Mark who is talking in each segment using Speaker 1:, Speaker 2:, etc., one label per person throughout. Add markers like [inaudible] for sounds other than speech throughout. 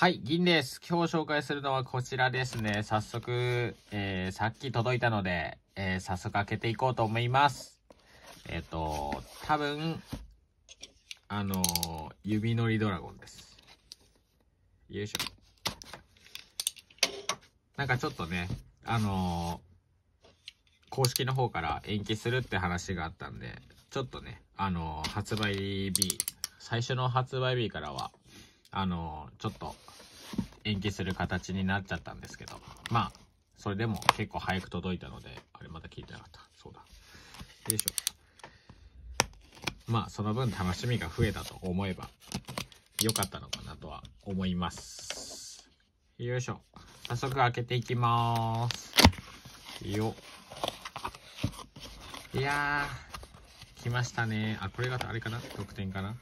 Speaker 1: はい、銀です。今日紹介するのはこちらですね。早速、えー、さっき届いたので、えー、早速開けていこうと思います。えっ、ー、と、多分、あのー、指乗りドラゴンです。よいしょ。なんかちょっとね、あの公式の方から延期するって話があったんで、ちょっとね、あの発売日、最初の発売日からは、あの、ちょっと延期する形になっちゃったんですけど、まあ、それでも結構早く届いたので、あれまだ聞いてなかった。そうだ。よいしょ。まあ、その分楽しみが増えたと思えば、良かったのかなとは思います。よいしょ。早速開けていきまーす。よいやー、来ましたね。あ、これがあれかな特典かな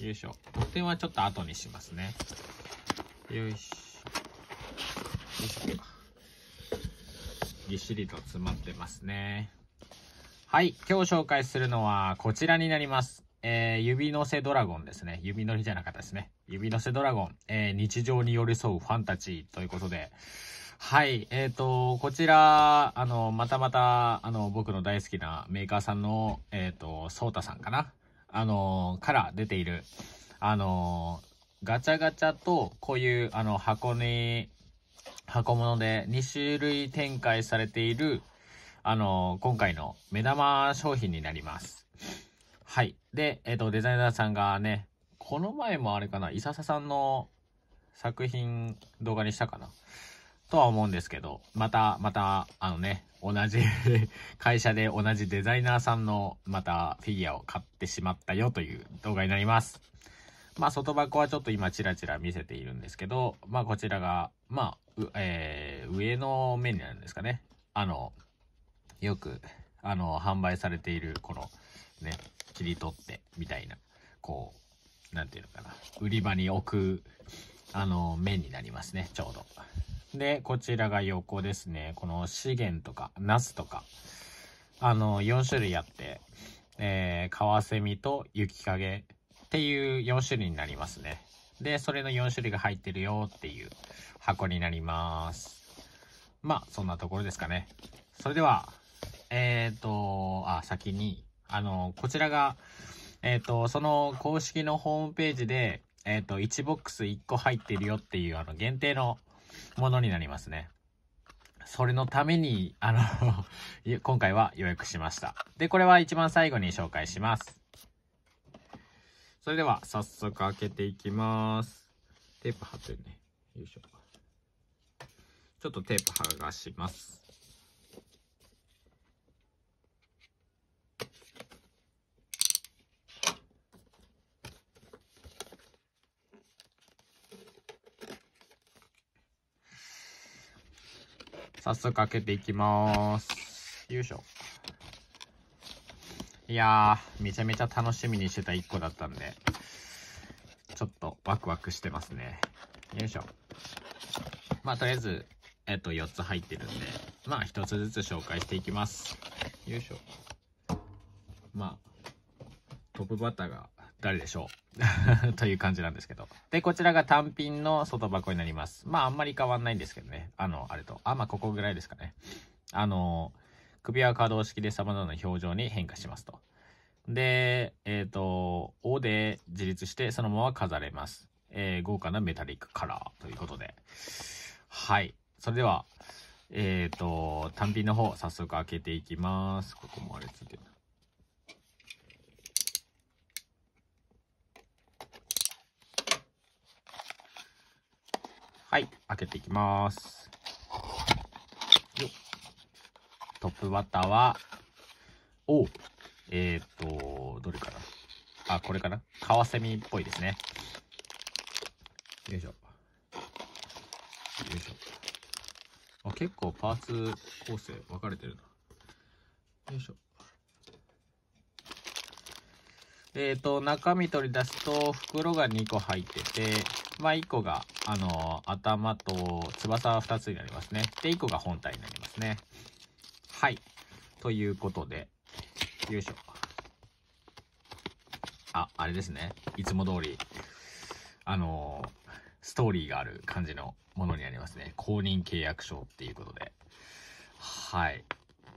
Speaker 1: よいしょ。得点はちょっと後にしますね。よいしょ。よいしょ。ぎっしりと詰まってますね。はい。今日紹介するのはこちらになります。えー、指のせドラゴンですね。指のりじゃなかったですね。指のせドラゴン。えー、日常に寄り添うファンタジーということで。はい。えっ、ー、と、こちら、あの、またまた、あの、僕の大好きなメーカーさんの、えっ、ー、と、ソータさんかな。あのー、から出ている、あのー、ガチャガチャと、こういう、あの、箱に、箱物で2種類展開されている、あのー、今回の目玉商品になります。はい。で、えっ、と、デザイナーさんがね、この前もあれかな、伊佐さんの作品動画にしたかなとは思うんですけど、また、また、あのね、同じ [laughs] 会社で同じデザイナーさんのまたフィギュアを買ってしまったよという動画になります。まあ外箱はちょっと今チラチラ見せているんですけど、まあこちらが、まあ、えー、上の面になるんですかね。あの、よく、あの、販売されている、この、ね、切り取ってみたいな、こう、なんていうのかな、売り場に置く、あの、面になりますね、ちょうど。で、こちらが横ですね。この資源とか、ナスとか、あの、4種類あって、えー、カワセミと雪影っていう4種類になりますね。で、それの4種類が入ってるよっていう箱になります。まあ、そんなところですかね。それでは、えっ、ー、と、あ、先に、あの、こちらが、えっ、ー、と、その公式のホームページで、えっ、ー、と、1ボックス1個入ってるよっていう、あの、限定のものになりますね。それのために、あの [laughs] 今回は予約しました。で、これは一番最後に紹介します。それでは、早速開けていきます。テープ貼ってるね。よいしょ。ちょっとテープ剥がします。早速開けていきます。よいしょ。いやー、めちゃめちゃ楽しみにしてた1個だったんで、ちょっとワクワクしてますね。よいしょ。まあ、とりあえず、えっと、4つ入ってるんで、まあ、1つずつ紹介していきます。よいしょ。まあ、トップバッターが誰でしょう [laughs] という感じなんですけど。で、こちらが単品の外箱になります。まあ、あんまり変わんないんですけどね。あの、あれと。あ、まあ、ここぐらいですかね。あの、首は可動式で様々な表情に変化しますと。で、えっ、ー、と、O で自立して、そのまま飾れます。えー、豪華なメタリックカラーということで。はい。それでは、えっ、ー、と、単品の方、早速開けていきます。ここもあれついてる。開けていきます。トップバッターは、おえっ、と、どれかなあ、これかなカワセミっぽいですね。よいしょ。よいしょ。あ、結構パーツ構成分かれてるな。よいしょ。えっ、ー、と、中身取り出すと、袋が2個入ってて、まあ、1個が、あの、頭と翼は2つになりますね。で、1個が本体になりますね。はい。ということで、よいしょ。あ、あれですね。いつも通り、あの、ストーリーがある感じのものになりますね。公認契約書っていうことで。はい。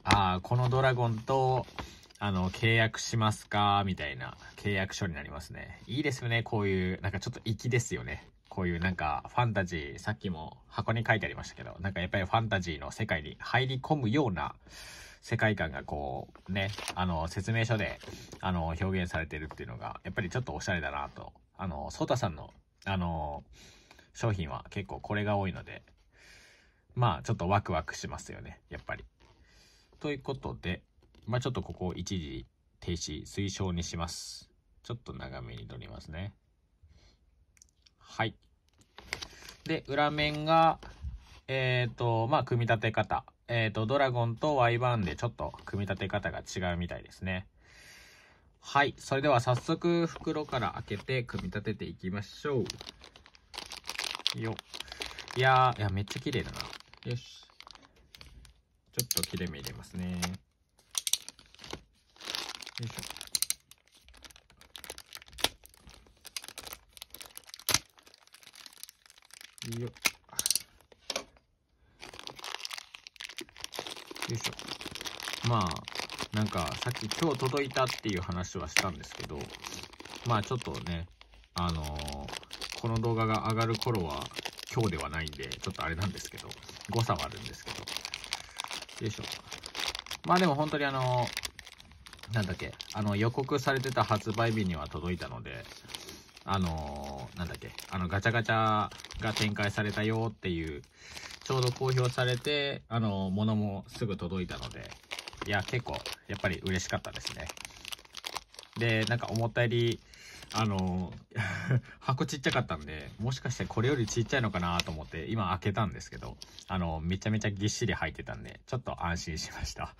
Speaker 1: ああ、このドラゴンと、あの、契約しますかみたいな契約書になりますね。いいですよね、こういう、なんかちょっと粋ですよね。こういうなんかファンタジー、さっきも箱に書いてありましたけど、なんかやっぱりファンタジーの世界に入り込むような世界観がこう、ね、あの、説明書で、あの、表現されてるっていうのが、やっぱりちょっとおしゃれだなと。あの、ソータさんの、あの、商品は結構これが多いので、まあ、ちょっとワクワクしますよね、やっぱり。ということで、まあ、ちょっとここ一時停止推奨にします。ちょっと長めに取りますね。はい。で、裏面が、えっ、ー、と、まあ、組み立て方。えっ、ー、と、ドラゴンと Y バーンでちょっと組み立て方が違うみたいですね。はい。それでは早速、袋から開けて組み立てていきましょう。よいやー、いや、めっちゃ綺麗だな。よし。ちょっと切れ目入れますね。よいしょ。いいよ。よいしょ。まあ、なんかさっき今日届いたっていう話はしたんですけど、まあちょっとね、あのー、この動画が上がる頃は今日ではないんで、ちょっとあれなんですけど、誤差はあるんですけど。よいしょ。まあでも本当にあのーなんだっけ、あの、予告されてた発売日には届いたので、あのー、なんだっけ、あの、ガチャガチャが展開されたよっていう、ちょうど公表されて、あのー、ものもすぐ届いたので、いや、結構、やっぱり嬉しかったですね。で、なんか思ったより、あのー、[laughs] 箱ちっちゃかったんで、もしかしてこれよりちっちゃいのかなと思って、今開けたんですけど、あのー、めちゃめちゃぎっしり入ってたんで、ちょっと安心しました。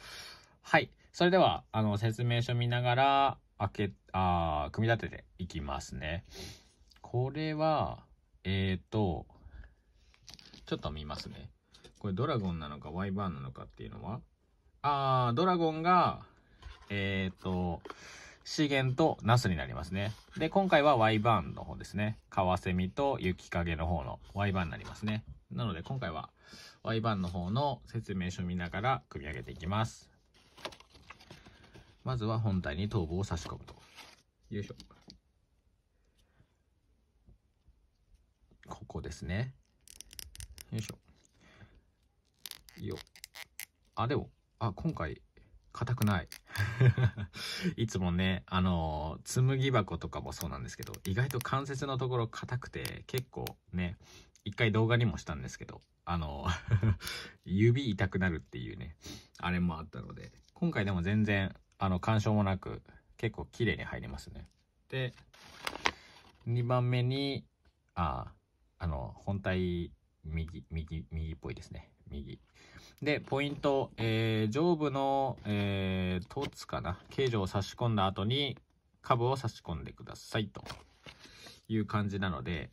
Speaker 1: はい。それでは、あの、説明書見ながら、開け、あ組み立てていきますね。これは、えっ、ー、と、ちょっと見ますね。これドラゴンなのかワイバーンなのかっていうのは、あー、ドラゴンが、えっ、ー、と、資源とナスになりますね。で、今回はワイバーンの方ですね。カワセミと雪影の方のワイバーンになりますね。なので今回はワイバーンの方の説明書見ながら組み上げていきます。まずは本体に頭部を差し込むと。よいしょ。ここですね。よいしょ。よ。あ、でも、あ、今回、硬くない。[laughs] いつもね、あのー、紡ぎ箱とかもそうなんですけど、意外と関節のところ硬くて、結構ね、一回動画にもしたんですけど、あのー、[laughs] 指痛くなるっていうね、あれもあったので、今回でも全然あの、干渉もなく、結構綺麗に入りますね。で、2番目に、あ、あの、本体、右、右、右っぽいですね。右。で、ポイント、えー、上部の、えー、凸かな、形状を差し込んだ後に、カブを差し込んでください、という感じなので、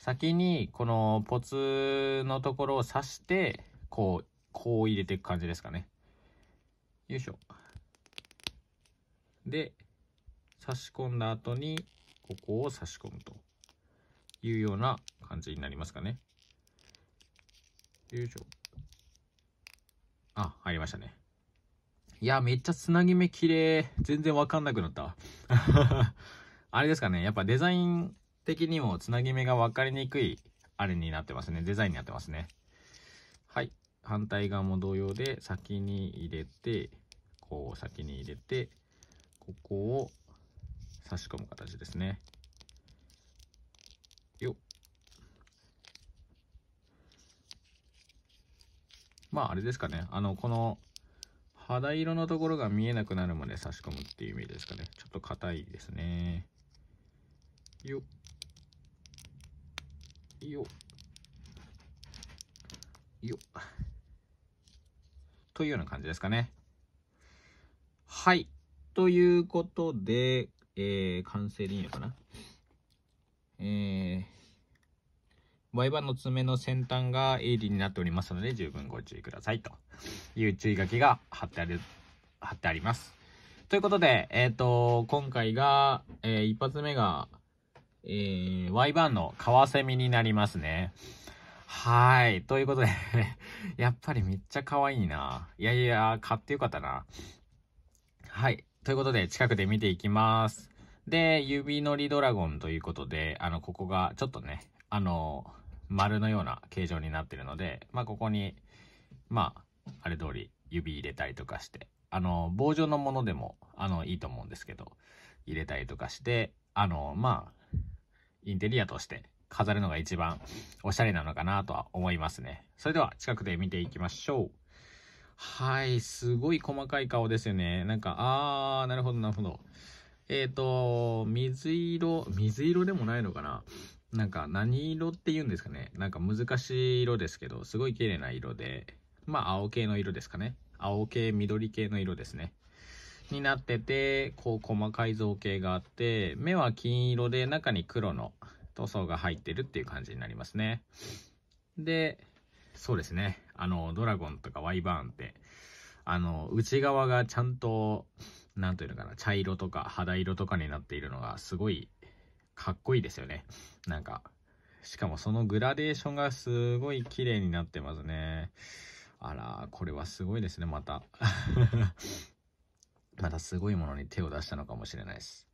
Speaker 1: 先に、この、ポツのところを刺して、こう、こう入れていく感じですかね。よいしょ。で、差し込んだ後に、ここを差し込むというような感じになりますかね。よいしょ。あ、入りましたね。いや、めっちゃつなぎ目綺麗。全然わかんなくなった。[laughs] あれですかね。やっぱデザイン的にもつなぎ目がわかりにくいあれになってますね。デザインになってますね。はい。反対側も同様で、先に入れて、こう先に入れて、ここを差し込む形ですね。よまああれですかね。あの、この肌色のところが見えなくなるまで差し込むっていうイメージですかね。ちょっと硬いですね。よよよというような感じですかね。はい。ということで、えー、完成でいいのかなえー、Y 版の爪の先端が鋭利になっておりますので十分ご注意くださいという注意書きが貼ってある、貼ってあります。ということで、えっ、ー、と、今回が、えー、一発目が、えー、Y バンのカワセミになりますね。はい。ということで [laughs] やっぱりめっちゃ可愛いな。いやいや、買ってよかったな。はい。ということで、近くで見ていきます。で、指のりドラゴンということで、あの、ここがちょっとね、あの、丸のような形状になってるので、まあ、ここに、まあ、あれ通り指入れたりとかして、あの、棒状のものでも、あの、いいと思うんですけど、入れたりとかして、あの、まあ、インテリアとして飾るのが一番おしゃれなのかなとは思いますね。それでは近くで見ていきましょう。はい、すごい細かい顔ですよね。なんか、あー、なるほど、なるほど。えっ、ー、と、水色、水色でもないのかななんか、何色って言うんですかねなんか難しい色ですけど、すごい綺麗な色で、まあ、青系の色ですかね。青系、緑系の色ですね。になってて、こう、細かい造形があって、目は金色で、中に黒の塗装が入ってるっていう感じになりますね。で、そうですね。あの、ドラゴンとかワイバーンって、あの、内側がちゃんと、なんというのかな、茶色とか肌色とかになっているのがすごいかっこいいですよね。なんか、しかもそのグラデーションがすごい綺麗になってますね。あら、これはすごいですね、また。[laughs] またすごいものに手を出したのかもしれないです。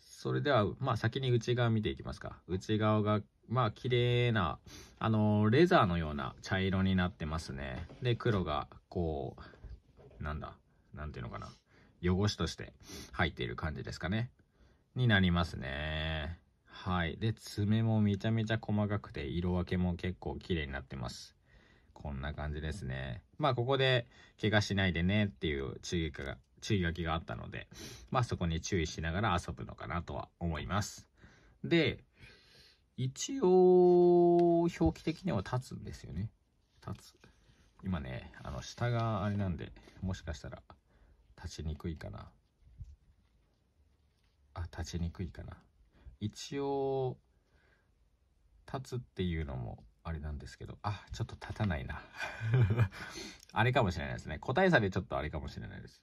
Speaker 1: それでは、まあ先に内側見ていきますか。内側がまあ綺麗な、あの、レザーのような茶色になってますね。で、黒がこう、なんだ、なんていうのかな。汚しとして入っている感じですかね。になりますね。はい。で、爪もめちゃめちゃ細かくて、色分けも結構綺麗になってます。こんな感じですね。まあ、ここで、怪我しないでねっていう注意が、注意書きがあったので、まあ、そこに注意しながら遊ぶのかなとは思います。で、一応、表記的には立つんですよね。立つ。今ね、あの、下があれなんで、もしかしたら、立ちにくいかな。あ、立ちにくいかな。一応、立つっていうのも、あれなんですけど、あ、ちょっと立たないな。[laughs] あれかもしれないですね。個体差でちょっとあれかもしれないです。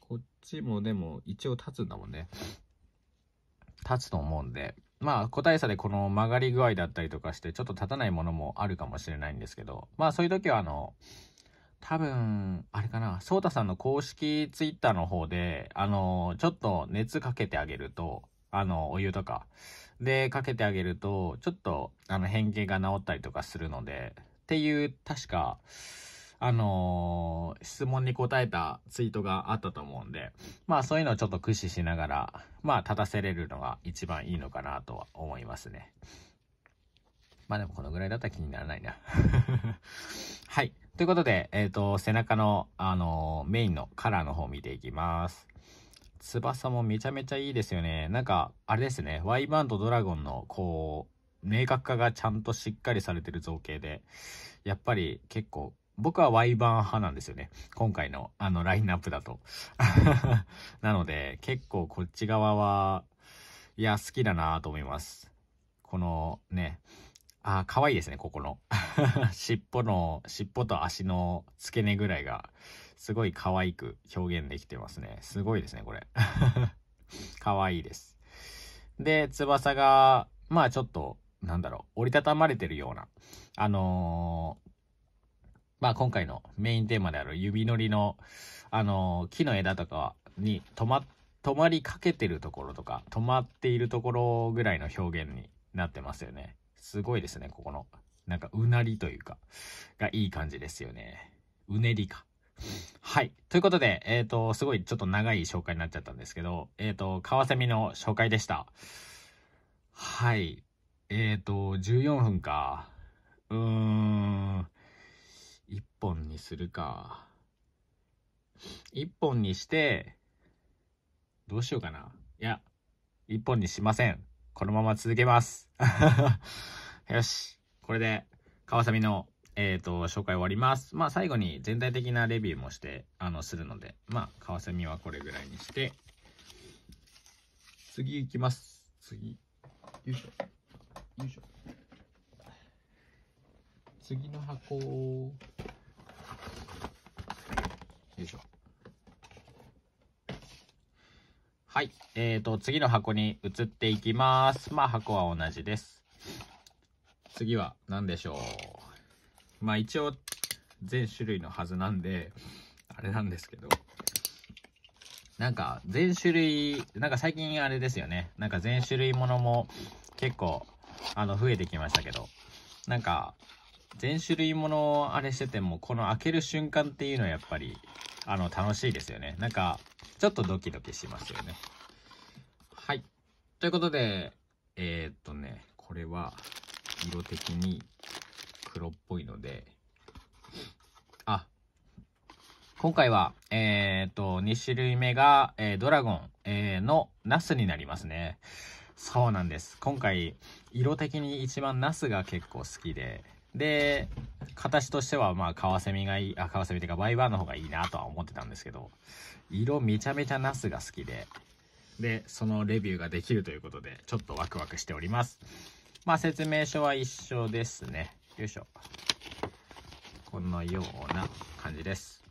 Speaker 1: こっちもでも、一応立つんだもんね。立つと思うんで、まあ個体差でこの曲がり具合だったりとかしてちょっと立たないものもあるかもしれないんですけどまあそういう時はあの多分あれかな颯太さんの公式ツイッターの方であのちょっと熱かけてあげるとあのお湯とかでかけてあげるとちょっとあの変形が治ったりとかするのでっていう確かあのー、質問に答えたツイートがあったと思うんで、まあそういうのをちょっと駆使しながら、まあ立たせれるのが一番いいのかなとは思いますね。まあでもこのぐらいだったら気にならないな [laughs] はい。ということで、えっ、ー、と、背中の、あのー、メインのカラーの方見ていきます。翼もめちゃめちゃいいですよね。なんか、あれですね。Y バンドドラゴンの、こう、明確化がちゃんとしっかりされてる造形で、やっぱり結構僕はワイバン派なんですよね。今回のあのラインナップだと。[laughs] なので、結構こっち側は、いや、好きだなぁと思います。このね、あ、可愛いですね、ここの。[laughs] 尻尾の、尻尾と足の付け根ぐらいが、すごい可愛く表現できてますね。すごいですね、これ。[laughs] 可愛いです。で、翼が、まあちょっと、なんだろう、折りたたまれてるような、あのーまあ今回のメインテーマである指のりの、あの、木の枝とかに止ま、止まりかけてるところとか、止まっているところぐらいの表現になってますよね。すごいですね、ここの。なんかうなりというか、がいい感じですよね。うねりか。はい。ということで、えっ、ー、と、すごいちょっと長い紹介になっちゃったんですけど、えっ、ー、と、カワセミの紹介でした。はい。えっ、ー、と、14分か。うーん。1本にするか。1本にして、どうしようかな。いや、1本にしません。このまま続けます。[laughs] よし。これで、カワサミの、えっ、ー、と、紹介終わります。まあ、最後に全体的なレビューもして、あの、するので、まあ、カワサミはこれぐらいにして、次行きます。次。よいしょ。よいしょ。次の箱よいしょはい。えっ、ー、と、次の箱に移っていきます。まあ、箱は同じです。次は何でしょう。まあ、一応、全種類のはずなんで、あれなんですけど。なんか、全種類、なんか最近あれですよね。なんか全種類ものも結構、あの、増えてきましたけど。なんか、全種類ものあれしてても、この開ける瞬間っていうのはやっぱり、あの、楽しいですよね。なんか、ちょっとドキドキしますよね。はい。ということで、えー、っとね、これは、色的に黒っぽいので、あ、今回は、えー、っと、2種類目が、えー、ドラゴン、えー、のナスになりますね。そうなんです。今回、色的に一番ナスが結構好きで、で、形としては、まあ、カワセミがいい、あ、カワセミっていうか、バイバーの方がいいなとは思ってたんですけど、色めちゃめちゃナスが好きで、で、そのレビューができるということで、ちょっとワクワクしております。まあ、説明書は一緒ですね。よいしょ。このような感じです。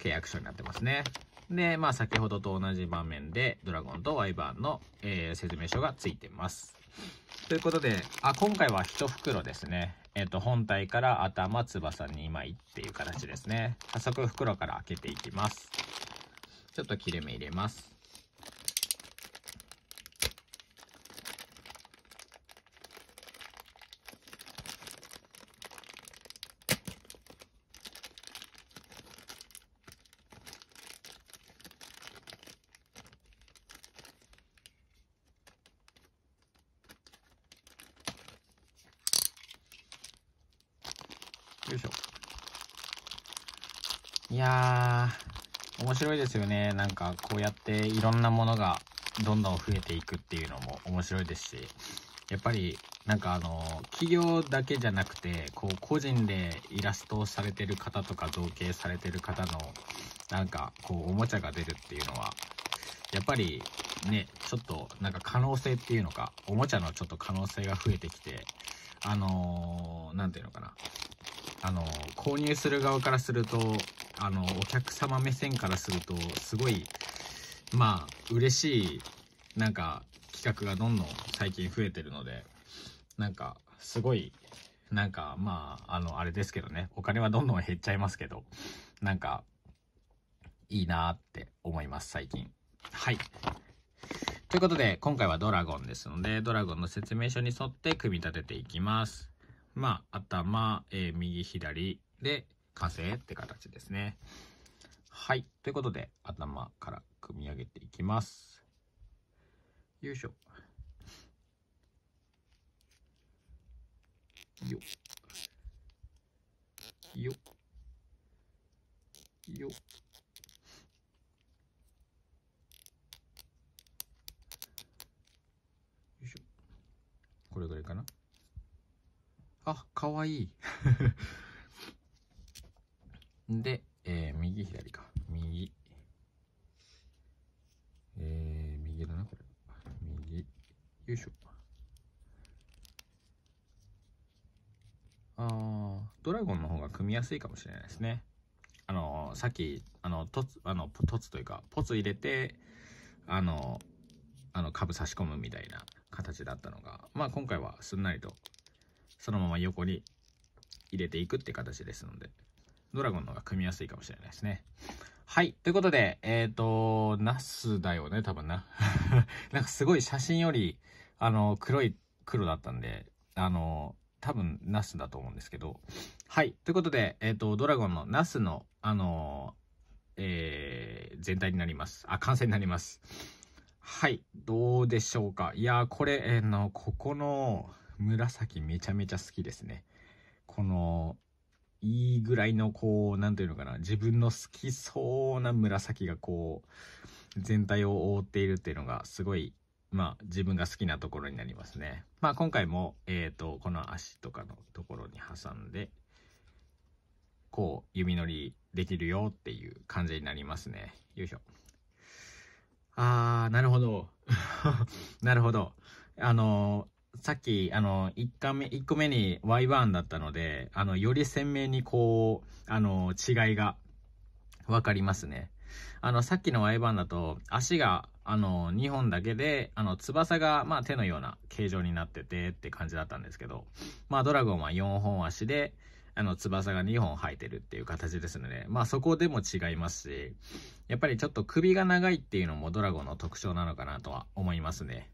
Speaker 1: 契約書になってますね。で、まあ、先ほどと同じ場面で、ドラゴンとワイバーンの、えー、説明書がついてます。ということで、あ、今回は1袋ですね。えっ、ー、と、本体から頭、翼2枚っていう形ですね。早速袋から開けていきます。ちょっと切れ目入れます。ますよね。なんかこうやっていろんなものがどんどん増えていくっていうのも面白いですし、やっぱりなんかあの、企業だけじゃなくて、こう個人でイラストをされてる方とか造形されてる方のなんかこうおもちゃが出るっていうのは、やっぱりね、ちょっとなんか可能性っていうのか、おもちゃのちょっと可能性が増えてきて、あのー、ていうのかな。あのー、購入する側からすると、あのお客様目線からするとすごいまあ嬉しいなんか企画がどんどん最近増えてるのでなんかすごいなんかまああのあれですけどねお金はどんどん減っちゃいますけどなんかいいなって思います最近はいということで今回はドラゴンですのでドラゴンの説明書に沿って組み立てていきますまあ頭、えー、右左で完成って形ですね。はい。ということで、頭から組み上げていきます。よいしょ。よ。よ。よ。これぐらいかなあ、かわいいで、えー、右左か。右。えー、右だな、これ。右。よいしょ。あドラゴンの方が組みやすいかもしれないですね。あのー、さっき、あの、とつ、あの、とつというか、ポツ入れて、あのー、あの、株差し込むみたいな形だったのが、まあ今回はすんなりと、そのまま横に入れていくって形ですので、ドラゴンの方が組みやすいかもしれないですね。はい。ということで、えっ、ー、と、ナスだよね、多分な。[laughs] なんかすごい写真より、あの、黒い、黒だったんで、あの、多分ナスだと思うんですけど。はい。ということで、えっ、ー、と、ドラゴンのナスの、あの、えー、全体になります。あ、完成になります。はい。どうでしょうか。いやこれ、えー、の、ここの紫めちゃめちゃ好きですね。この、いいぐらいのこう、何ていうのかな、自分の好きそうな紫がこう、全体を覆っているっていうのがすごい、まあ自分が好きなところになりますね。まあ今回も、えっ、ー、と、この足とかのところに挟んで、こう、弓乗りできるよっていう感じになりますね。よいしょ。あー、なるほど。[laughs] なるほど。あのさっき、あの、1回目、1個目に Y1 だったので、あの、より鮮明にこう、あの、違いが分かりますね。あの、さっきの Y1 だと、足が、あの、2本だけで、あの、翼が、まあ、手のような形状になっててって感じだったんですけど、まあ、ドラゴンは4本足で、あの、翼が2本生えてるっていう形ですので、まあ、そこでも違いますし、やっぱりちょっと首が長いっていうのもドラゴンの特徴なのかなとは思いますね。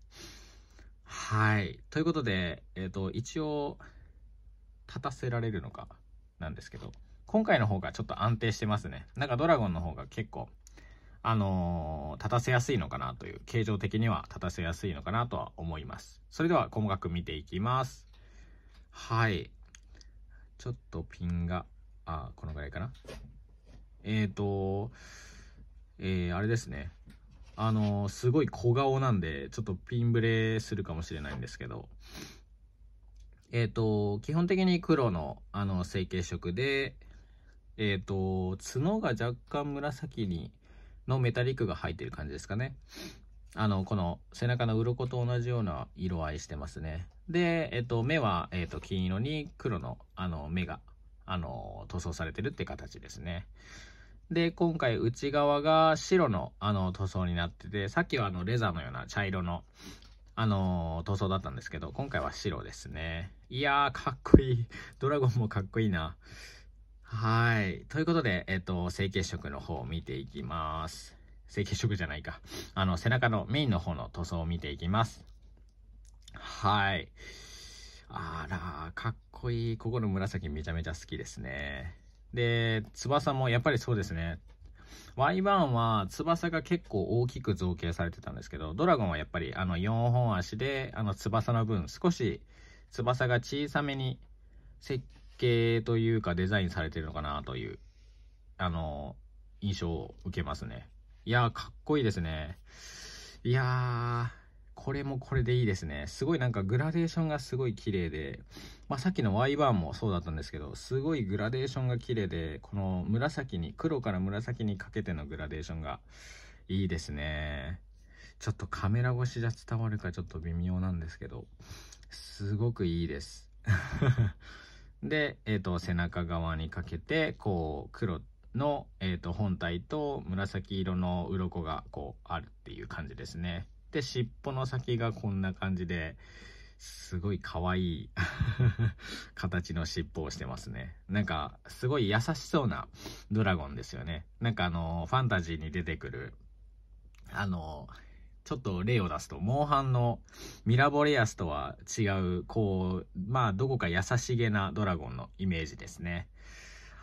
Speaker 1: はい。ということで、えっ、ー、と、一応、立たせられるのかなんですけど、今回の方がちょっと安定してますね。なんかドラゴンの方が結構、あのー、立たせやすいのかなという、形状的には立たせやすいのかなとは思います。それでは細かく見ていきます。はい。ちょっとピンが、あ、このぐらいかな。えっ、ー、と、えー、あれですね。あのすごい小顔なんで、ちょっとピンブレするかもしれないんですけど、えっ、ー、と、基本的に黒の、あの、成型色で、えっ、ー、と、角が若干紫に、のメタリックが入ってる感じですかね。あの、この背中の鱗と同じような色合いしてますね。で、えっ、ー、と、目は、えっ、と、金色に黒の、あの、目が、あの、塗装されてるって形ですね。で、今回内側が白のあの塗装になってて、さっきはあのレザーのような茶色のあのー、塗装だったんですけど、今回は白ですね。いやー、かっこいい。ドラゴンもかっこいいな。はい。ということで、えっ、と、成形色の方を見ていきます。成形色じゃないか。あの、背中のメインの方の塗装を見ていきます。はい。あら、かっこいい。ここの紫めちゃめちゃ好きですね。で、翼もやっぱりそうですね。Y1 は翼が結構大きく造形されてたんですけど、ドラゴンはやっぱりあの4本足で、あの翼の分少し翼が小さめに設計というかデザインされてるのかなという、あの、印象を受けますね。いやー、かっこいいですね。いやー、これもこれでいいですね。すごいなんかグラデーションがすごい綺麗で、まあ、さっきの Y バーンもそうだったんですけど、すごいグラデーションが綺麗で、この紫に、黒から紫にかけてのグラデーションがいいですね。ちょっとカメラ越しじゃ伝わるかちょっと微妙なんですけど、すごくいいです。[laughs] で、えっ、ー、と、背中側にかけて、こう、黒の、えー、と本体と紫色の鱗がこうあるっていう感じですね。で、尻尾の先がこんな感じで、すごい可愛い [laughs] 形の尻尾をしてますね。なんか、すごい優しそうなドラゴンですよね。なんかあの、ファンタジーに出てくる、あの、ちょっと例を出すと、モンハンのミラボレアスとは違う、こう、まあ、どこか優しげなドラゴンのイメージですね。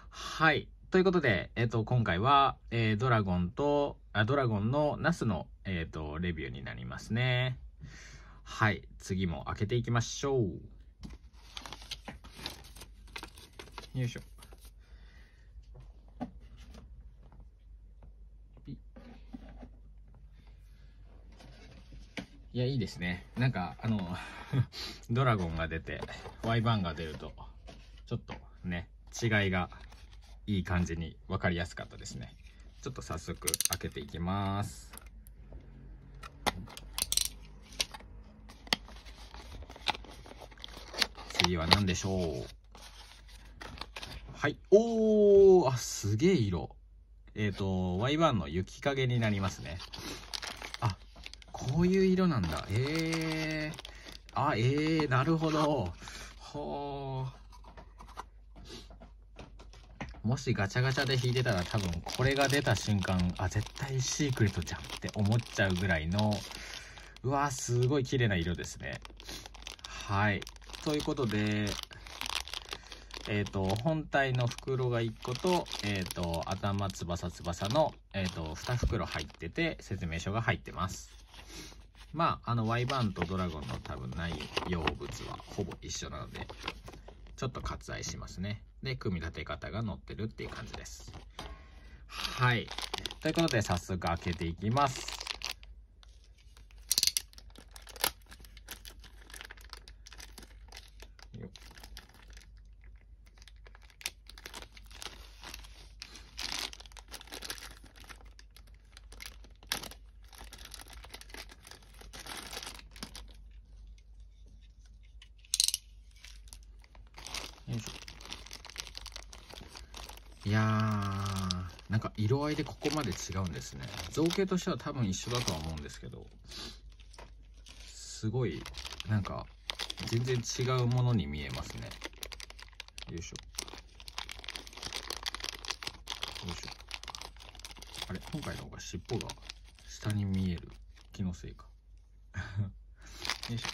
Speaker 1: はい。ということで、えっ、と、今回は、えー、ドラゴンと、あ、ドラゴンのナスの、えっ、と、レビューになりますね。はい、次も開けていきましょう。よいしょ。いや、いいですね。なんか、あの、[laughs] ドラゴンが出て、ワイバンが出ると、ちょっとね、違いがいい感じに分かりやすかったですね。ちょっと早速開けていきます。次は何でしょうはい。おーあ、すげえ色。えっ、ー、と、Y1 の雪影になりますね。あ、こういう色なんだ。ええー。あ、ええー、なるほど。ほー。もしガチャガチャで引いてたら多分これが出た瞬間、あ、絶対シークレットじゃんって思っちゃうぐらいの、うわすごい綺麗な色ですね。はい。ということで、えっ、ー、と、本体の袋が1個と、えっ、ー、と、頭翼翼の、えっ、ー、と、2袋入ってて、説明書が入ってます。まあ、あの、ワイバーンとドラゴンの多分内容物はほぼ一緒なので、ちょっと割愛しますね。で、組み立て方が載ってるっていう感じです。はい。ということで、早速開けていきます。ここまで違うんですね造形としては多分一緒だとは思うんですけどすごいなんか全然違うものに見えますねよいしょよいしょあれ今回の方が尻尾が下に見える気のせいか [laughs] よいしょ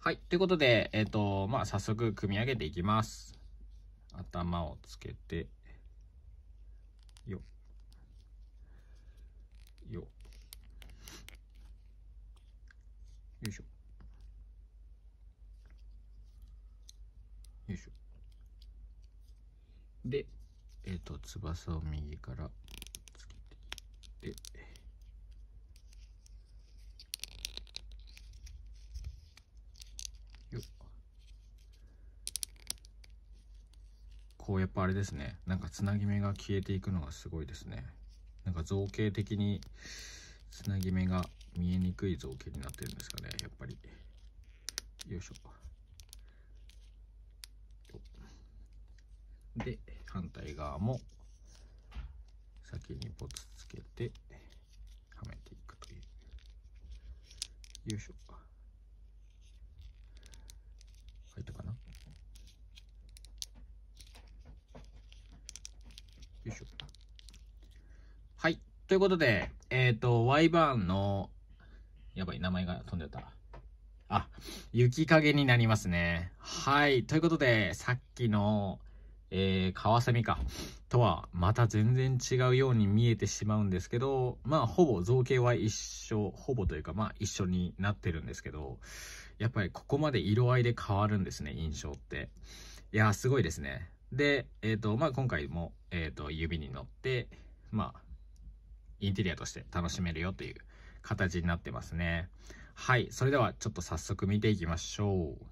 Speaker 1: はい。ということで、えっ、ー、と、まあ、早速組み上げていきます。頭をつけて。よよよいしょよいしょでえっ、ー、と翼を右からつけていってこうやっぱあれですねなんかつなぎ目が消えていくのがすごいですねなんか造形的につなぎ目が見えにくい造形になってるんですかねやっぱりよいしょで反対側も先にポツつけてはめていくというよいしょ入ったかなよいしょ。はい。ということで、えっ、ー、と、Y バーンの、やばい、名前が飛んでた。あ、雪影になりますね。はい。ということで、さっきの、えー、カワセミか。とは、また全然違うように見えてしまうんですけど、まあ、ほぼ造形は一緒、ほぼというか、まあ、一緒になってるんですけど、やっぱりここまで色合いで変わるんですね、印象って。いやすごいですね。で、えっ、ー、と、まあ、今回も、えっ、ー、と、指に乗って、まあ、インテリアとして楽しめるよという形になってますね。はい。それではちょっと早速見ていきましょう。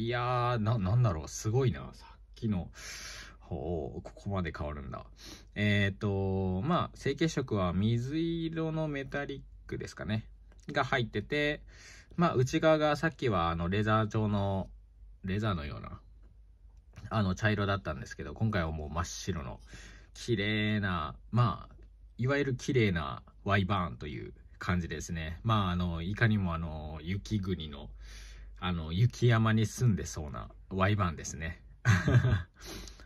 Speaker 1: いやー、な、なんだろう。すごいな。さっきの、ほう、ここまで変わるんだ。えっ、ー、と、まあ、成形色は水色のメタリックですかね。が入ってて、まあ、内側がさっきはあのレザー調の、レザーのようなあの、茶色だったんですけど、今回はもう真っ白の、綺麗な、まあ、いわゆる綺麗なワイバーンという感じですね。まあ、あの、いかにもあの、雪国の、あの、雪山に住んでそうなワイバーンですね。[laughs]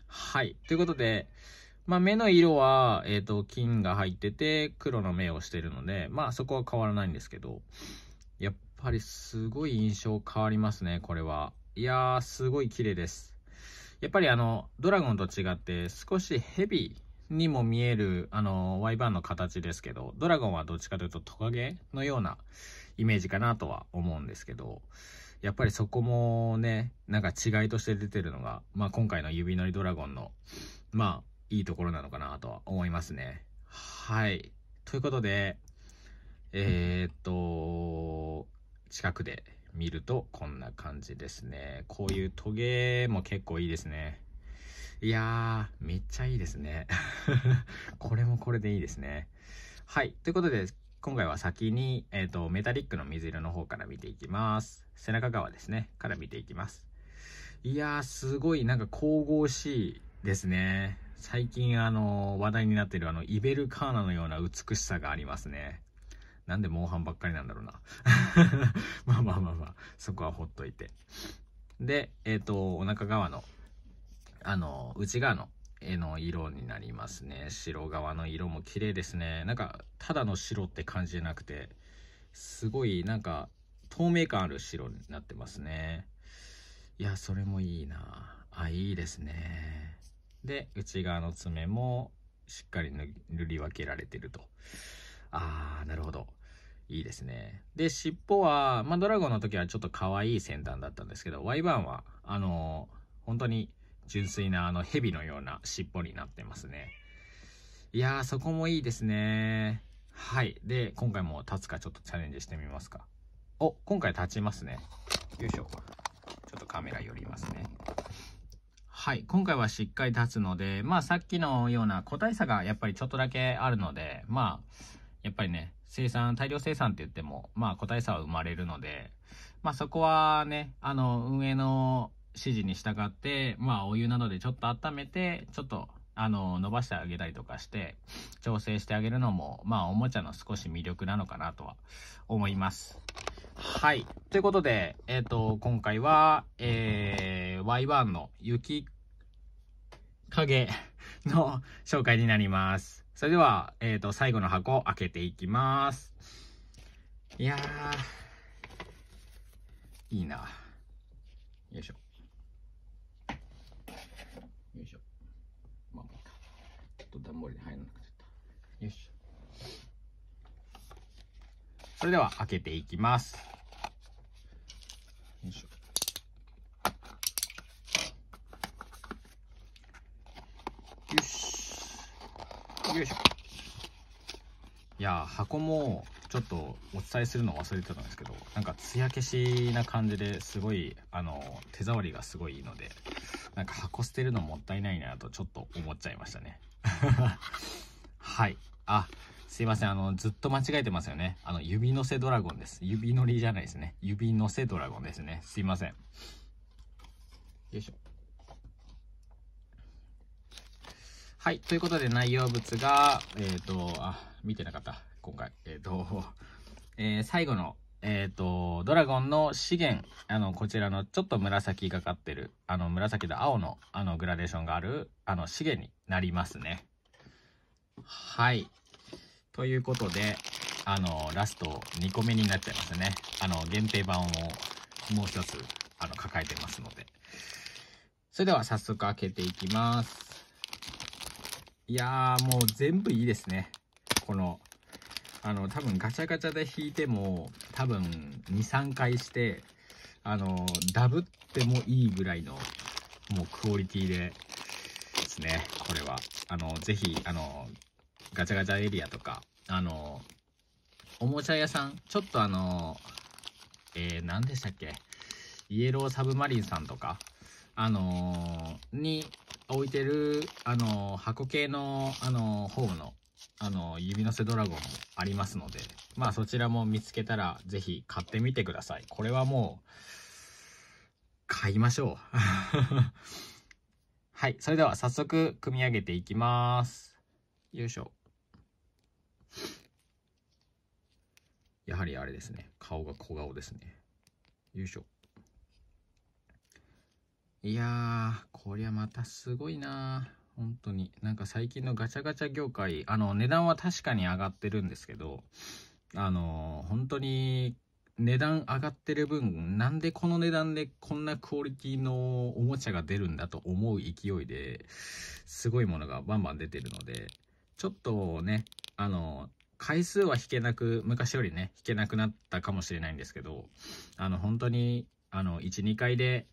Speaker 1: はい。ということで、まあ、目の色は、えっ、ー、と、金が入ってて、黒の目をしてるので、まあ、そこは変わらないんですけど、やっぱりすごい印象変わりますね、これは。いやー、すごい綺麗です。やっぱりあの、ドラゴンと違って少しヘビにも見えるあの、Y バーンの形ですけど、ドラゴンはどっちかというとトカゲのようなイメージかなとは思うんですけど、やっぱりそこもね、なんか違いとして出てるのが、まあ今回の指乗りドラゴンの、まあいいところなのかなとは思いますね。はい。ということで、えー、っと、近くで見るとこんな感じですね。こういうトゲも結構いいですね。いやー、めっちゃいいですね。[laughs] これもこれでいいですね。はい。ということで、今回は先に、えっ、ー、と、メタリックの水色の方から見ていきます。背中側ですね。から見ていきます。いやー、すごいなんか神々しいですね。最近あの、話題になってるあの、イベルカーナのような美しさがありますね。なんでモンハンばっかりなんだろうな [laughs] まあまあまあまあ、そこはほっといて。で、えっ、ー、と、お腹側の、あの、内側の絵の色になりますね。白側の色も綺麗ですね。なんか、ただの白って感じじゃなくて、すごい、なんか、透明感ある白になってますね。いや、それもいいなあ、いいですね。で、内側の爪もしっかり塗り分けられてると。あー、なるほど。いいですね。で、尻尾は、まあ、ドラゴンの時はちょっと可愛い先端だったんですけど、Y バーンは、あのー、本当に純粋なあの蛇のような尻尾になってますね。いやー、そこもいいですね。はい。で、今回も立つかちょっとチャレンジしてみますか。お、今回立ちますね。よいしょ。ちょっとカメラ寄りますね。はい。今回はしっかり立つので、まあさっきのような個体差がやっぱりちょっとだけあるので、まあ、やっぱりね、生産、大量生産って言っても、まあ個体差は生まれるので、まあそこはね、あの、運営の指示に従って、まあお湯などでちょっと温めて、ちょっと、あの、伸ばしてあげたりとかして、調整してあげるのも、まあおもちゃの少し魅力なのかなとは思います。はい。ということで、えっ、ー、と、今回は、えー、Y1 の雪影の紹介になります。それでは、えっ、ー、と、最後の箱を開けていきます。いやー、いいな。よいしょ。よいしょ。まあ、ちょっと段ボールに入らなくてちゃた。よいしょ。それでは開けていきます。よいしょ。よし。よいしょいや箱もちょっとお伝えするの忘れてたんですけどなんか艶消しな感じですごいあの手触りがすごいいいのでなんか箱捨てるのもったいないなとちょっと思っちゃいましたね [laughs] はいあすいませんあのずっと間違えてますよねあの指のせドラゴンです指のりじゃないですね指のせドラゴンですねすいませんよいしょはい。ということで内容物が、えっ、ー、と、あ、見てなかった。今回。えっ、ー、と、[laughs] えー、最後の、えっ、と、ドラゴンの資源。あの、こちらのちょっと紫がかってる、あの、紫と青の、あの、グラデーションがある、あの、資源になりますね。はい。ということで、あの、ラスト2個目になっちゃいますね。あの、限定版をもう一つ、あの、抱えてますので。それでは早速開けていきます。いやーもう全部いいですね。この、あの、多分ガチャガチャで引いても、多分2、3回して、あの、ダブってもいいぐらいの、もうクオリティで、ですね、これは。あの、ぜひ、あの、ガチャガチャエリアとか、あの、おもちゃ屋さん、ちょっとあの、えー、何でしたっけイエローサブマリンさんとか、あのー、に、置いてる、あの、箱系の、あの、ホームの、あの、指のせドラゴンもありますので、まあそちらも見つけたら、ぜひ買ってみてください。これはもう、買いましょう。[laughs] はい、それでは早速組み上げていきます。よいしょ。やはりあれですね。顔が小顔ですね。よいしょ。いやー、こりゃまたすごいな本当に。なんか最近のガチャガチャ業界、あの、値段は確かに上がってるんですけど、あの、本当に値段上がってる分、なんでこの値段でこんなクオリティのおもちゃが出るんだと思う勢いで、すごいものがバンバン出てるので、ちょっとね、あの、回数は引けなく、昔よりね、引けなくなったかもしれないんですけど、あの、本当に、あの、1、2回で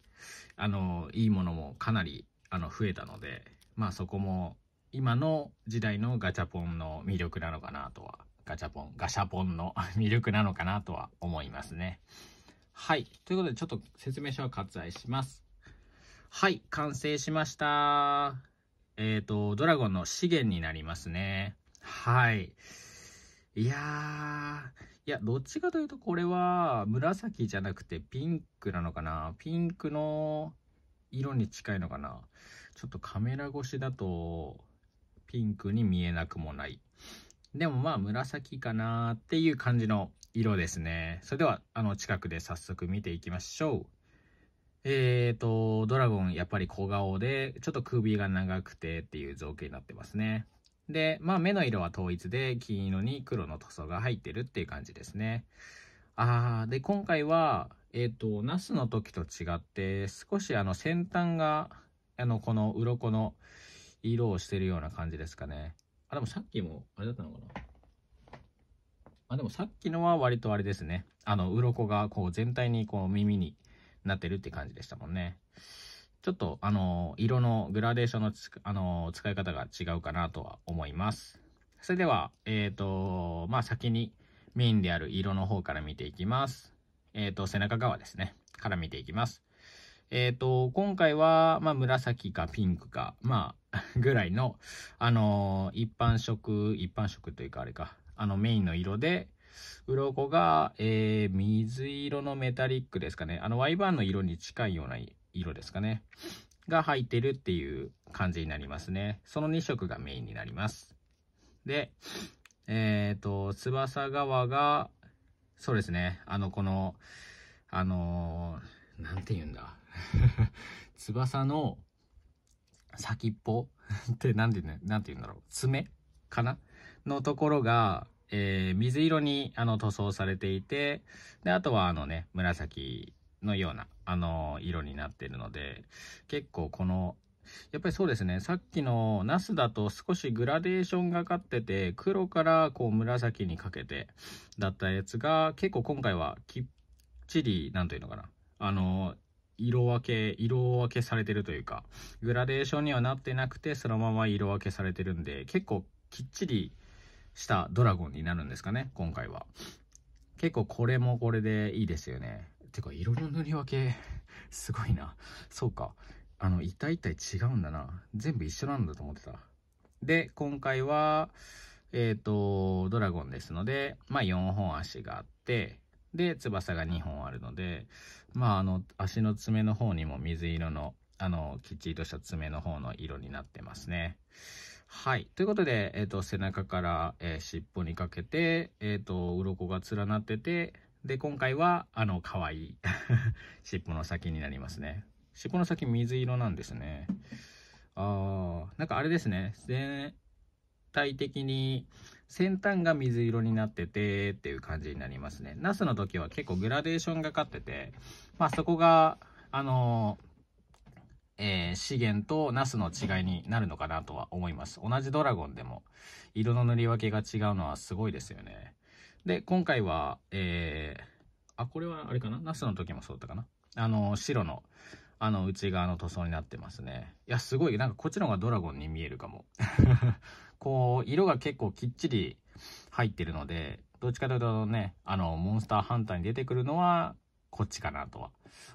Speaker 1: あの、いいものもかなり、あの、増えたので、まあそこも、今の時代のガチャポンの魅力なのかなとは、ガチャポン、ガシャポンの [laughs] 魅力なのかなとは思いますね。はい。ということで、ちょっと説明書を割愛します。はい、完成しました。えっ、ー、と、ドラゴンの資源になりますね。はい。いやー、いや、どっちかというと、これは紫じゃなくてピンクなのかな。ピンクの色に近いのかな。ちょっとカメラ越しだと、ピンクに見えなくもない。でもまあ紫かなっていう感じの色ですね。それでは、あの近くで早速見ていきましょう。えーと、ドラゴンやっぱり小顔で、ちょっと首が長くてっていう造形になってますね。で、まあ目の色は統一で、金色に黒の塗装が入ってるっていう感じですね。あー、で、今回は、えっ、ー、と、ナスの時と違って、少しあの先端が、あの、この鱗の色をしてるような感じですかね。あ、でもさっきも、あれだったのかなあ、でもさっきのは割とあれですね。あの、鱗がこう全体にこう耳になってるって感じでしたもんね。ちょっと、あの、色のグラデーションのあの使い方が違うかなとは思います。それでは、えっ、ー、と、まあ、先にメインである色の方から見ていきます。えっ、ー、と、背中側ですね、から見ていきます。えっ、ー、と、今回は、まあ、紫かピンクか、まあ、[laughs] ぐらいの、あの一般色、一般色というかあれか、あの、メインの色で、鱗が、えー、水色のメタリックですかね。あの、ワイバーンの色に近いような色ですかね。が入ってるっていう感じになりますね。その2色がメインになります。で、えっ、ー、と、翼側が、そうですね、あの、この、あのー、なんて言うんだ。[laughs] 翼の先っぽ [laughs] ってなんて言なんて言うんだろう。爪かなのところが、えー、水色にあの塗装されていて、で、あとはあのね、紫のようなあの、色になっているので、結構この、やっぱりそうですね、さっきのナスだと少しグラデーションがかってて、黒からこう紫にかけてだったやつが、結構今回はきっちり、なんというのかな、あの、色分け、色分けされてるというか、グラデーションにはなってなくて、そのまま色分けされてるんで、結構きっちりしたドラゴンになるんですかね、今回は。結構これもこれでいいですよね。てか、色の塗り分け、[laughs] すごいな。そうか。あの、一体一体違うんだな。全部一緒なんだと思ってた。で、今回は、えっ、ー、と、ドラゴンですので、まあ4本足があって、で、翼が2本あるので、まああの、足の爪の方にも水色の、あの、きっちりとした爪の方の色になってますね。はい。ということで、えっ、ー、と、背中から、えー、尻尾にかけて、えっ、ー、と、鱗が連なってて、で、今回は、あの、可愛い [laughs] 尻尾の先になりますね。尻尾の先水色なんですね。あー、なんかあれですね。全体的に先端が水色になっててっていう感じになりますね。ナスの時は結構グラデーションがかってて、まあそこが、あのーえー、資源とナスの違いになるのかなとは思います。同じドラゴンでも色の塗り分けが違うのはすごいですよね。で、今回は、えー、あ、これはあれかなナスの時もそうだったかなあの、白の、あの、内側の塗装になってますね。いや、すごい、なんかこっちの方がドラゴンに見えるかも。[laughs] こう、色が結構きっちり入ってるので、どっちかというとね、あの、モンスターハンターに出てくるのは、こっちかなとは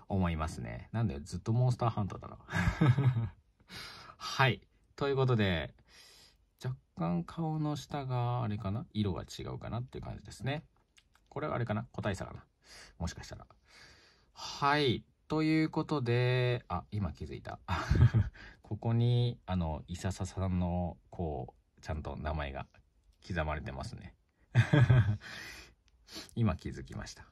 Speaker 1: 思いますね。なんだよ、ずっとモンスターハンターだな。[laughs] はい。ということで、干顔の下があれかな色が違うかなっていう感じですね。これはあれかな個体差かなもしかしたら。はい。ということで、あ、今気づいた。[laughs] ここに、あの、イササさんの、こう、ちゃんと名前が刻まれてますね。[laughs] 今気づきました。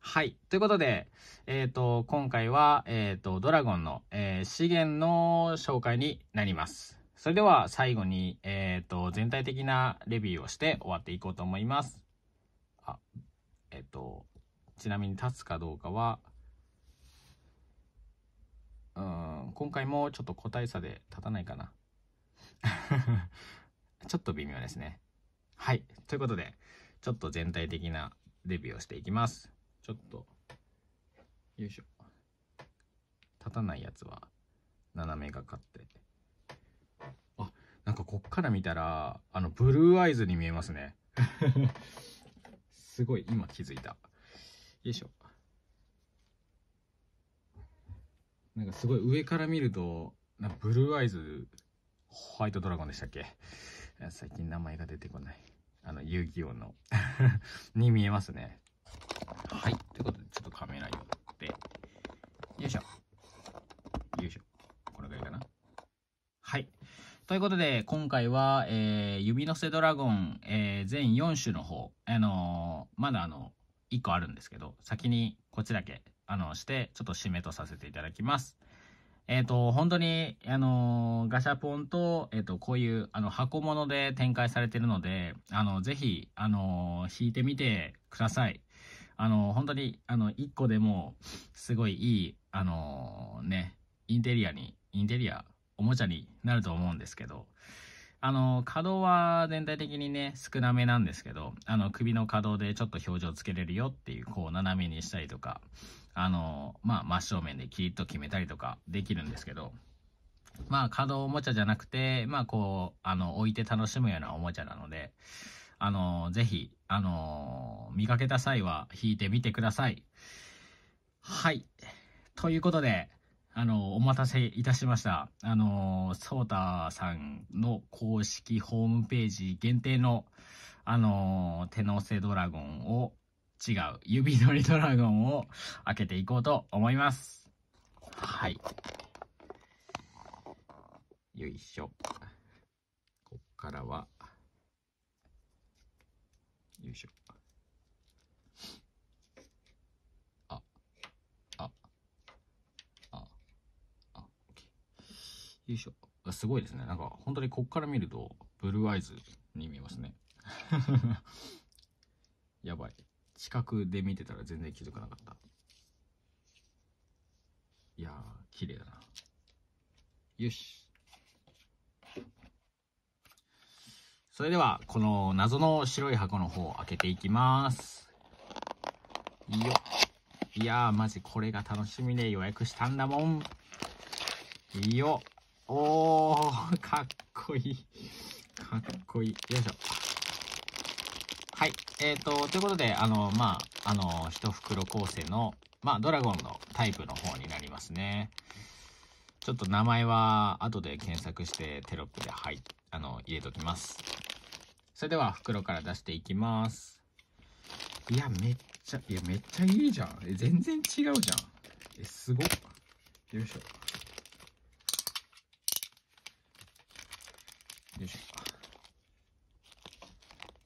Speaker 1: はい。ということで、えっ、ー、と、今回は、えっ、ー、と、ドラゴンの、えー、資源の紹介になります。それでは最後に、えっ、ー、と、全体的なレビューをして終わっていこうと思います。あ、えっ、ー、と、ちなみに立つかどうかは、うん、今回もちょっと個体差で立たないかな。[laughs] ちょっと微妙ですね。はい。ということで、ちょっと全体的なレビューをしていきます。ちょっと、よいしょ。立たないやつは、斜めがかって。なんかこっから見たら、あの、ブルーアイズに見えますね。[laughs] すごい、今気づいた。よいしょ。なんかすごい上から見ると、なブルーアイズ、ホワイトドラゴンでしたっけ最近名前が出てこない。あの、遊戯王の [laughs] に見えますね。はい。ということで、ちょっとカメラ寄って。よいしょ。ということで、今回は、えー、指のせドラゴン、えー、全4種の方、あのー、まだあの、1個あるんですけど、先にこっちだけ、あの、して、ちょっと締めとさせていただきます。えっ、ー、と、本当に、あのガシャポンと、えっ、ー、と、こういう、あの、箱物で展開されてるので、あの、ぜひ、あの引いてみてください。あの本当に、あの、1個でも、すごいいい、あのね、インテリアに、インテリア、おもちゃになると思うんですけど、あの、可動は全体的にね、少なめなんですけど、あの、首の可動でちょっと表情つけれるよっていう、こう、斜めにしたりとか、あの、まあ、真正面でキリッと決めたりとかできるんですけど、まあ、可動おもちゃじゃなくて、まあ、こう、あの、置いて楽しむようなおもちゃなので、あの、ぜひ、あの、見かけた際は弾いてみてください。はい。ということで、あの、お待たせいたしました。あの、ソータさんの公式ホームページ限定の、あの、手のせドラゴンを、違う、指のりドラゴンを開けていこうと思います。はい。よいしょ。こっからは、よいしょ。よいしょ。すごいですね。なんか、本当にこっから見ると、ブルーアイズに見えますね。[laughs] やばい。近くで見てたら全然気づかなかった。いやー、綺麗だな。よし。それでは、この謎の白い箱の方を開けていきます。よいやー、まじこれが楽しみで予約したんだもん。よっ。おー、かっこいい。かっこいい。よいしょ。はい。えっ、ー、と、ということで、あの、まあ、あの、一袋構成の、まあ、ドラゴンのタイプの方になりますね。ちょっと名前は後で検索してテロップで、はい、あの、入れときます。それでは袋から出していきます。いや、めっちゃ、いや、めっちゃいいじゃん。え、全然違うじゃん。え、すごっ。よいしょ。よいしょ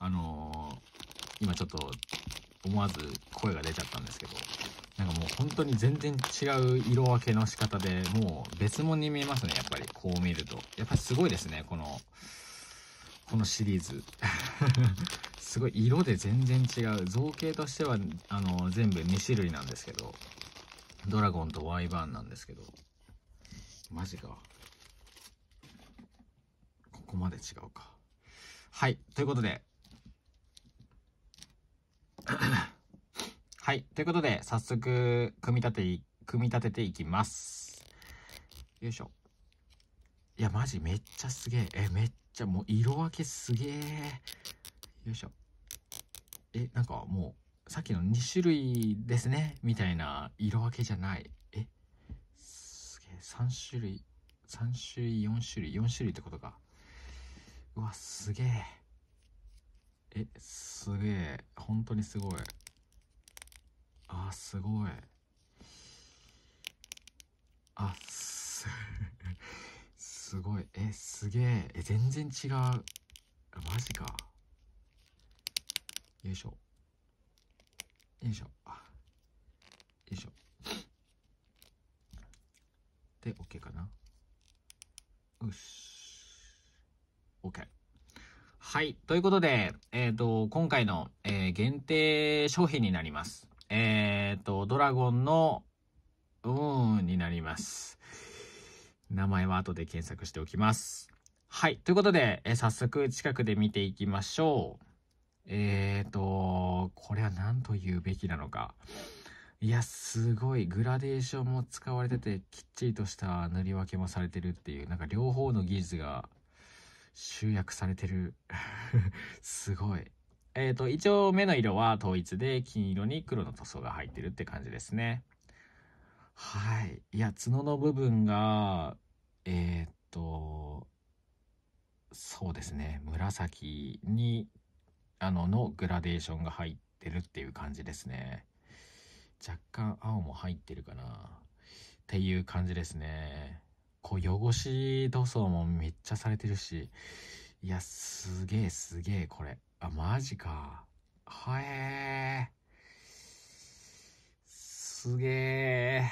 Speaker 1: あのー、今ちょっと思わず声が出ちゃったんですけどなんかもう本当に全然違う色分けの仕方でもう別物に見えますねやっぱりこう見るとやっぱりすごいですねこのこのシリーズ [laughs] すごい色で全然違う造形としてはあの全部2種類なんですけどドラゴンとワイバーンなんですけどマジかこまで違うか。はい。ということで。[coughs] はい。ということで、早速、組み立て、組み立てていきます。よいしょ。いや、マジめっちゃすげえ。え、めっちゃ、もう色分けすげえ。よいしょ。え、なんかもう、さっきの2種類ですね。みたいな色分けじゃない。え、すげえ。3種類、3種類、4種類、4種類ってことか。うわすげええすげえ本当にすごいあすごいあすすごいえすげええ全然違うマジかよいしょよいしょよいしょで OK かなよし OK。はい。ということで、えっ、ー、と、今回の、えー、限定商品になります。えっ、ー、と、ドラゴンの、うーんになります。名前は後で検索しておきます。はい。ということで、え早速近くで見ていきましょう。えっ、ー、と、これは何と言うべきなのか。いや、すごい。グラデーションも使われてて、きっちりとした塗り分けもされてるっていう、なんか両方の技術が集約されてる [laughs] すごい。えっ、ー、と、一応目の色は統一で、金色に黒の塗装が入ってるって感じですね。はい。いや、角の部分が、えっ、ー、と、そうですね。紫に、あの、のグラデーションが入ってるっていう感じですね。若干青も入ってるかな。っていう感じですね。こう汚し塗装もめっちゃされてるし、いや、すげえすげえこれ。あ、マジか。はえー。すげえ。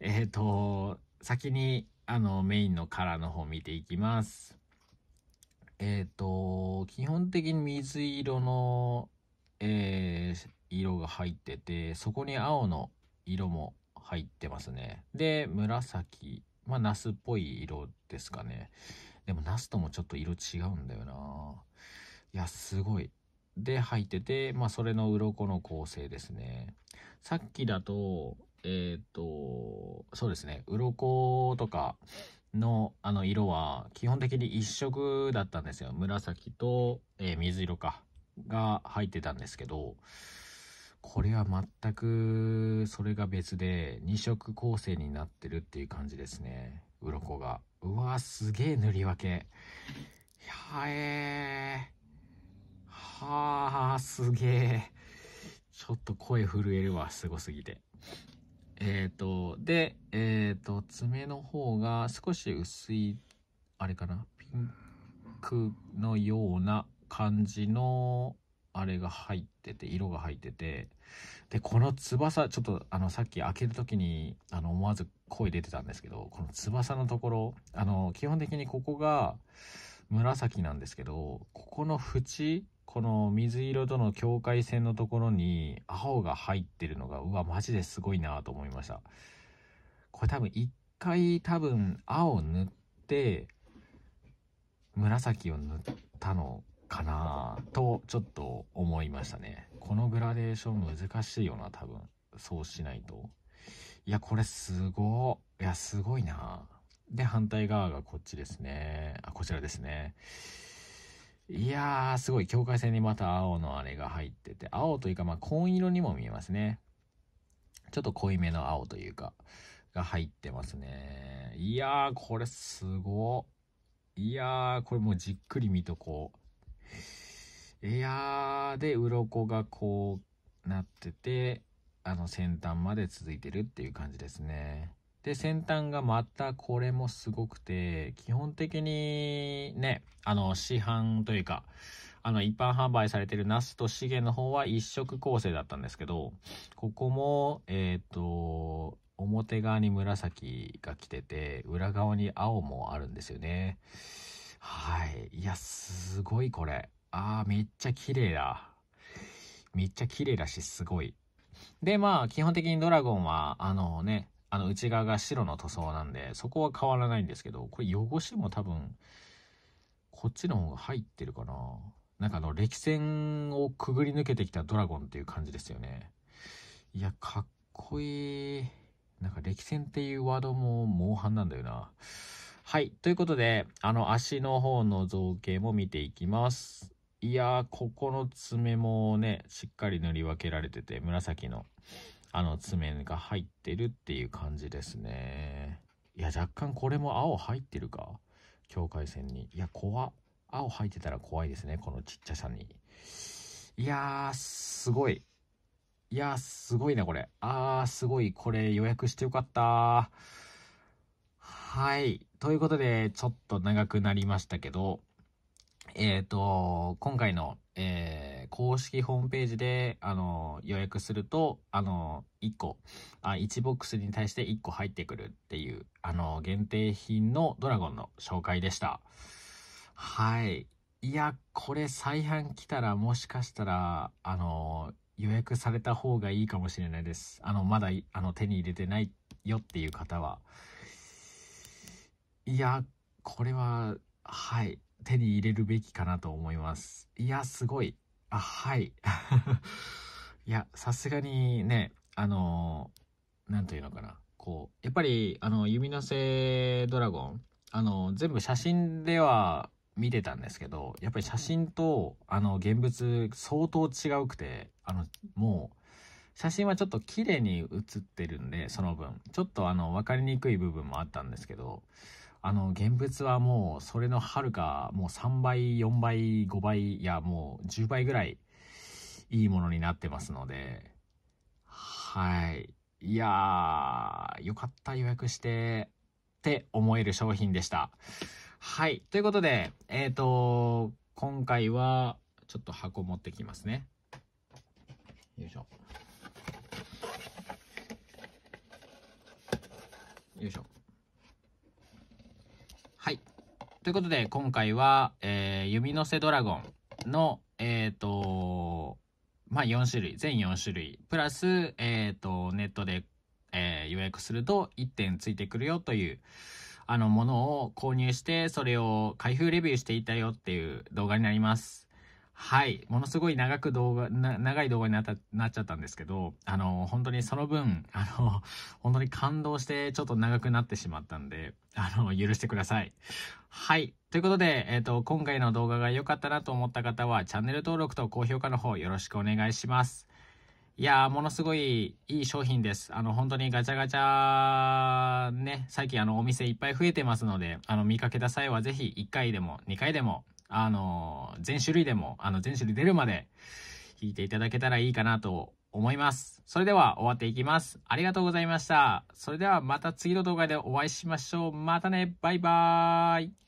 Speaker 1: えっ、ー、と、先にあのメインのカラーの方見ていきます。えっ、ー、と、基本的に水色の、えー、色が入ってて、そこに青の色も入ってますね。で、紫まあ、ナスっぽい色ですかね。でも、ナスともちょっと色違うんだよな。いや、すごい。で、入ってて、まあ、それの鱗の構成ですね。さっきだと、えっ、ー、と、そうですね、鱗とかの、あの、色は、基本的に一色だったんですよ。紫と、えー、水色か、が入ってたんですけど、これは全くそれが別で2色構成になってるっていう感じですね鱗がうわすげえ塗り分けはえー、はあすげえちょっと声震えるわすごすぎてえっ、ー、とでえっ、ー、と爪の方が少し薄いあれかなピンクのような感じのあれが入ってて、色が入ってて、で、この翼、ちょっとあの、さっき開ける時に、あの、思わず声出てたんですけど、この翼のところ、あの、基本的にここが紫なんですけど、ここの縁、この水色との境界線のところに青が入ってるのが、うわ、マジですごいなと思いました。これ多分一回多分青塗って、紫を塗ったのかなとちょっと思いましたね。このグラデーション難しいよな、多分。そうしないと。いや、これすごい。や、すごいな。で、反対側がこっちですね。あ、こちらですね。いやー、すごい。境界線にまた青のあれが入ってて、青というか、まあ、紺色にも見えますね。ちょっと濃いめの青というか、が入ってますね。いやー、これすごいやー、これもうじっくり見とこう。いやーで鱗がこうなってて、あの先端まで続いてるっていう感じですね。で、先端がまたこれもすごくて、基本的にね、あの市販というか、あの一般販売されてるナスと資源の方は一色構成だったんですけど、ここも、えっ、ー、と、表側に紫が来てて、裏側に青もあるんですよね。はい。いや、すごいこれ。ああ、めっちゃ綺麗だ。めっちゃ綺麗だし、すごい。で、まあ、基本的にドラゴンは、あのね、あの内側が白の塗装なんで、そこは変わらないんですけど、これ汚しも多分、こっちの方が入ってるかな。なんかあの、歴戦をくぐり抜けてきたドラゴンっていう感じですよね。いや、かっこいい。なんか歴戦っていうワードもハンなんだよな。はい。ということで、あの、足の方の造形も見ていきます。いやー、ここの爪もね、しっかり塗り分けられてて、紫の、あの、爪が入ってるっていう感じですね。いや、若干これも青入ってるか境界線に。いや、怖青入ってたら怖いですね、このちっちゃさに。いやー、すごい。いやー、すごいな、これ。あー、すごい。これ予約してよかったー。はい。ということで、ちょっと長くなりましたけど、えっ、ー、と、今回の、えー、公式ホームページで、あの、予約すると、あの、1個、あ、1ボックスに対して1個入ってくるっていう、あの、限定品のドラゴンの紹介でした。はい。いや、これ再販来たら、もしかしたら、あの、予約された方がいいかもしれないです。あの、まだ、あの、手に入れてないよっていう方は。いや、これは、はい、手に入れるべきかなと思います。いや、すごい。あ、はい。[laughs] いや、さすがにね、あの、なんというのかな。こう、やっぱり、あの、弓の瀬ドラゴン、あの、全部写真では見てたんですけど、やっぱり写真と、あの、現物相当違うくて、あの、もう、写真はちょっと綺麗に写ってるんで、その分。ちょっとあの、わかりにくい部分もあったんですけど、あの、現物はもう、それのはるか、もう3倍、4倍、5倍、いや、もう10倍ぐらい、いいものになってますので、はい。いやー、よかった予約して、って思える商品でした。はい。ということで、えっ、ー、と、今回は、ちょっと箱持ってきますね。よいしょ。よいしょ。ということで、今回は、えー、弓の瀬ドラゴンの、えっ、ー、と、まあ、4種類、全4種類、プラス、えっ、ー、と、ネットで、えー、予約すると1点ついてくるよという、あの、ものを購入して、それを開封レビューしていたよっていう動画になります。はい。ものすごい長く動画、長い動画になった、なっちゃったんですけど、あの、本当にその分、あの、[laughs] 本当に感動してちょっと長くなってしまったんで、あの、許してください。はい。ということで、えっ、ー、と、今回の動画が良かったなと思った方は、チャンネル登録と高評価の方よろしくお願いします。いやー、ものすごいいい商品です。あの、本当にガチャガチャ、ね、最近あの、お店いっぱい増えてますので、あの、見かけた際はぜひ1回でも2回でもあの、全種類でも、あの、全種類出るまで弾いていただけたらいいかなと思います。それでは終わっていきます。ありがとうございました。それではまた次の動画でお会いしましょう。またね、バイバーイ。